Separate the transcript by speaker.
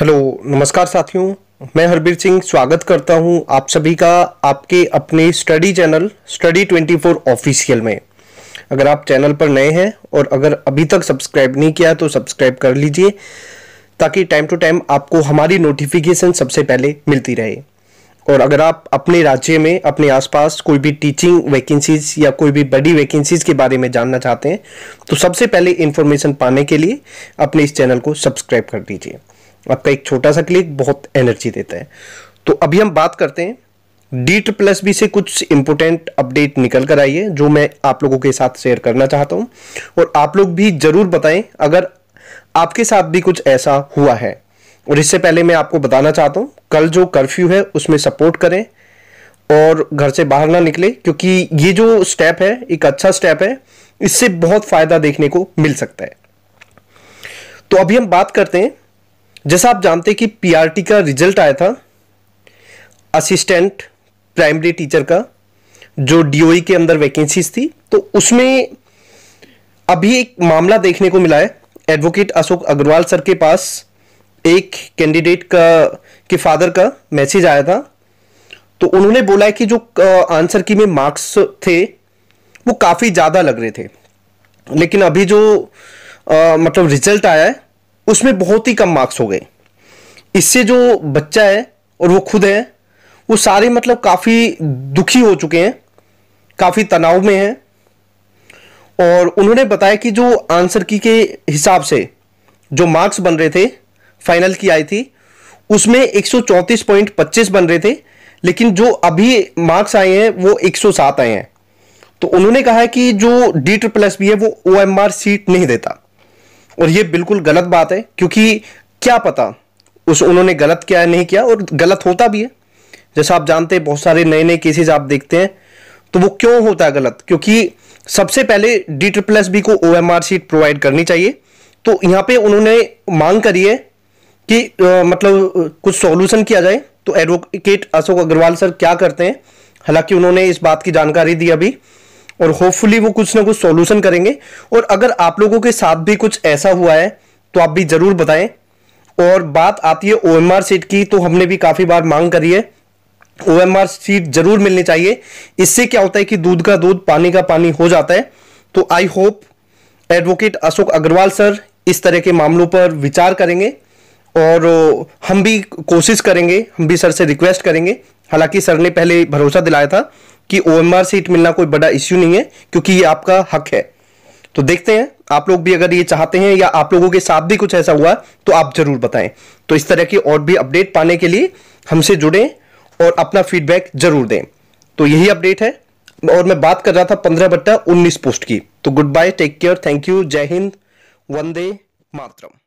Speaker 1: hello नमस्कार साथियों मैं हरबीर सिंह स्वागत करता हूं आप सभी का आपके अपने स्टडी चैनल स्टडी 24 ऑफिशियल में अगर आप चैनल पर नए हैं और अगर अभी तक सब्सक्राइब नहीं किया तो सब्सक्राइब कर लीजिए ताकि टाइम टू टाइम आपको हमारी नोटिफिकेशन सबसे पहले मिलती रहे और अगर आप अपने राज्य में अपने आसपास कोई भी टीचिंग वैकेंसीज या कोई भी बड़ी वैकेंसीज के बारे में जानना चाहते हैं तो सबसे पहले इन्फॉर्मेशन पाने के लिए अपने इस चैनल को सब्सक्राइब कर दीजिए आपका एक छोटा सा क्लिक बहुत एनर्जी देता है तो अभी हम बात करते हैं डी प्लस बी से कुछ इंपोर्टेंट अपडेट निकल कर आई है जो मैं आप लोगों के साथ शेयर करना चाहता हूं और आप लोग भी ज़रूर बताएं अगर आपके साथ भी कुछ ऐसा हुआ है और इससे पहले मैं आपको बताना चाहता हूँ कल जो कर्फ्यू है उसमें सपोर्ट करें और घर से बाहर ना निकले क्योंकि ये जो स्टेप है एक अच्छा स्टेप है इससे बहुत फ़ायदा देखने को मिल सकता है तो अभी हम बात करते हैं जैसा आप जानते हैं कि पीआरटी का रिजल्ट आया था असिस्टेंट प्राइमरी टीचर का जो डीओई e के अंदर वैकेंसीज थी तो उसमें अभी एक मामला देखने को मिला है एडवोकेट अशोक अग्रवाल सर के पास एक कैंडिडेट का के फादर का मैसेज आया था तो उन्होंने बोला है कि जो आंसर की में मार्क्स थे वो काफ़ी ज़्यादा लग रहे थे लेकिन अभी जो आ, मतलब रिजल्ट आया है उसमें बहुत ही कम मार्क्स हो गए इससे जो बच्चा है और वो खुद है वो सारे मतलब काफ़ी दुखी हो चुके हैं काफ़ी तनाव में हैं और उन्होंने बताया कि जो आंसर की के हिसाब से जो मार्क्स बन रहे थे फाइनल की आई थी उसमें 134.25 बन रहे थे लेकिन जो अभी मार्क्स आए हैं वो 107 आए हैं तो उन्होंने कहा है कि जो डी ट्रिपल एस बी है वो ओ एम आर सीट नहीं देता और ये बिल्कुल गलत बात है क्योंकि क्या पता उस उन्होंने गलत क्या नहीं किया और गलत होता भी है जैसा आप जानते हैं बहुत सारे नए नए केसेज आप देखते हैं तो वो क्यों होता है गलत क्योंकि सबसे पहले डी ट्रिपल एस बी को O M R sheet provide करनी चाहिए तो यहाँ पे उन्होंने मांग करी है कि आ, मतलब कुछ सॉल्यूशन किया जाए तो एडवोकेट अशोक अग्रवाल सर क्या करते हैं हालांकि उन्होंने इस बात की जानकारी दी अभी और होपफुली वो कुछ ना कुछ सॉल्यूशन करेंगे और अगर आप लोगों के साथ भी कुछ ऐसा हुआ है तो आप भी ज़रूर बताएं और बात आती है ओ एम आर सीट की तो हमने भी काफ़ी बार मांग करी है ओ एम आर सीट ज़रूर मिलनी चाहिए इससे क्या होता है कि दूध का दूध पानी का पानी हो जाता है तो I hope advocate Ashok Agrawal sir इस तरह के मामलों पर विचार करेंगे और हम भी कोशिश करेंगे हम भी सर से रिक्वेस्ट करेंगे हालांकि सर ने पहले भरोसा दिलाया था कि ओएमआर सीट मिलना कोई बड़ा इश्यू नहीं है क्योंकि ये आपका हक है तो देखते हैं आप लोग भी अगर ये चाहते हैं या आप लोगों के साथ भी कुछ ऐसा हुआ तो आप जरूर बताएं तो इस तरह की और भी अपडेट पाने के लिए हमसे जुड़ें और अपना फीडबैक जरूर दें तो यही अपडेट है और मैं बात कर रहा था पंद्रह बट्टा उन्नीस पोस्ट की तो good bye take care thank you Jai Hind Vande Mataram